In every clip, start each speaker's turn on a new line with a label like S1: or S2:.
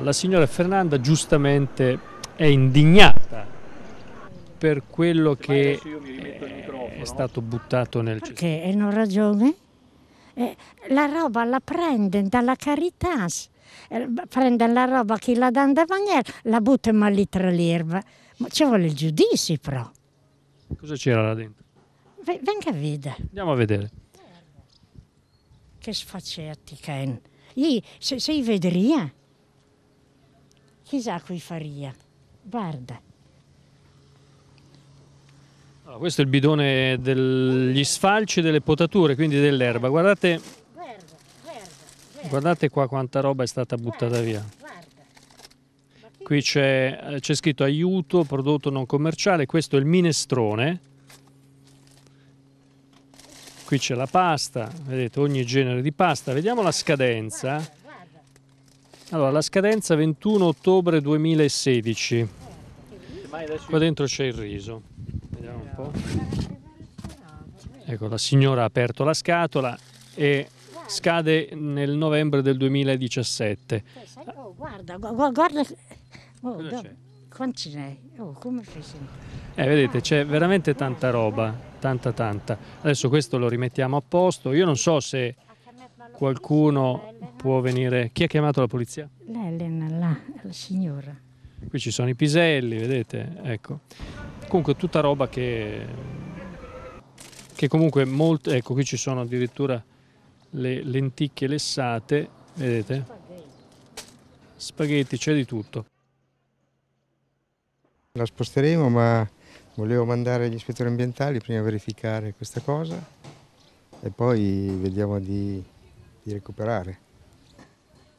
S1: la signora Fernanda giustamente è indignata per quello che è stato buttato nel cestino. Perché non ragione? Eh, la roba la prende dalla carità, eh, prende la roba che la danno da mangiare, la buttano lì tra l'erba. Ma ci vuole il giudizio però. Cosa c'era là dentro? V- venga a vedere. Andiamo a vedere. Che sfaccetti, Ken. Io, se, se vedria chissà qui faria, guarda. Allora, questo è il bidone degli sfalci, delle potature, quindi dell'erba. Guardate, guarda, guarda, guarda. guardate qua quanta roba è stata buttata via. Qui eh, c'è scritto aiuto, prodotto non commerciale, questo è il minestrone. Qui c'è la pasta, vedete ogni genere di pasta. Vediamo la scadenza. Allora, la scadenza 21 ottobre 2016. Qua dentro c'è il riso. Vediamo un po'. Ecco, la signora ha aperto la scatola e scade nel novembre del 2017. Oh, guarda, guarda. Oh, quanti ne hai? Oh, come fai Eh, vedete, c'è veramente tanta roba, tanta tanta. Adesso questo lo rimettiamo a posto. Io non so se qualcuno può venire... Chi ha chiamato la polizia? L'Elena, là, la signora. Qui ci sono i piselli, vedete? Ecco. Comunque tutta roba che... Che comunque molto... Ecco, qui ci sono addirittura le lenticchie lessate, vedete? Spaghetti, c'è di tutto. La sposteremo, ma volevo mandare gli ispettori ambientali prima a verificare questa cosa e poi vediamo di, di recuperare.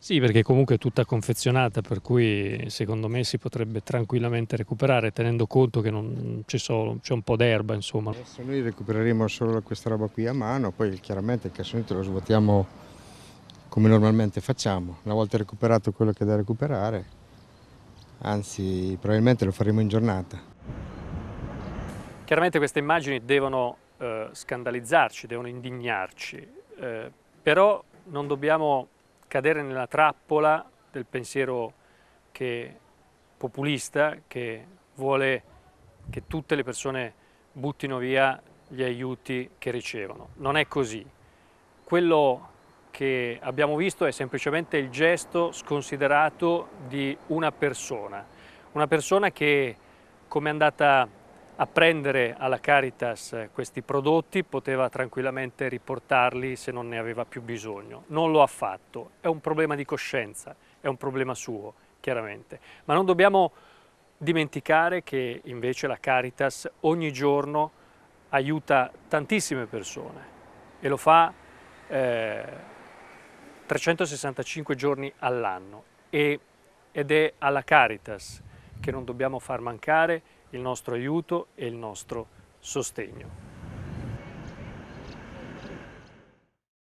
S1: Sì, perché comunque è tutta confezionata, per cui secondo me si potrebbe tranquillamente recuperare, tenendo conto che so, c'è un po' d'erba, insomma. Adesso noi recupereremo solo questa roba qui a mano, poi chiaramente il cassonetto lo svuotiamo come normalmente facciamo. Una volta recuperato quello che è da recuperare, anzi probabilmente lo faremo in giornata. Chiaramente queste immagini devono eh, scandalizzarci, devono indignarci, eh, però non dobbiamo cadere nella trappola del pensiero che, populista che vuole che tutte le persone buttino via gli aiuti che ricevono. Non è così. Quello che abbiamo visto è semplicemente il gesto sconsiderato di una persona, una persona che, come è andata a prendere alla Caritas eh, questi prodotti poteva tranquillamente riportarli se non ne aveva più bisogno. Non lo ha fatto, è un problema di coscienza, è un problema suo, chiaramente. Ma non dobbiamo dimenticare che invece la Caritas ogni giorno aiuta tantissime persone e lo fa eh, 365 giorni all'anno ed è alla Caritas che non dobbiamo far mancare il nostro aiuto e il nostro sostegno.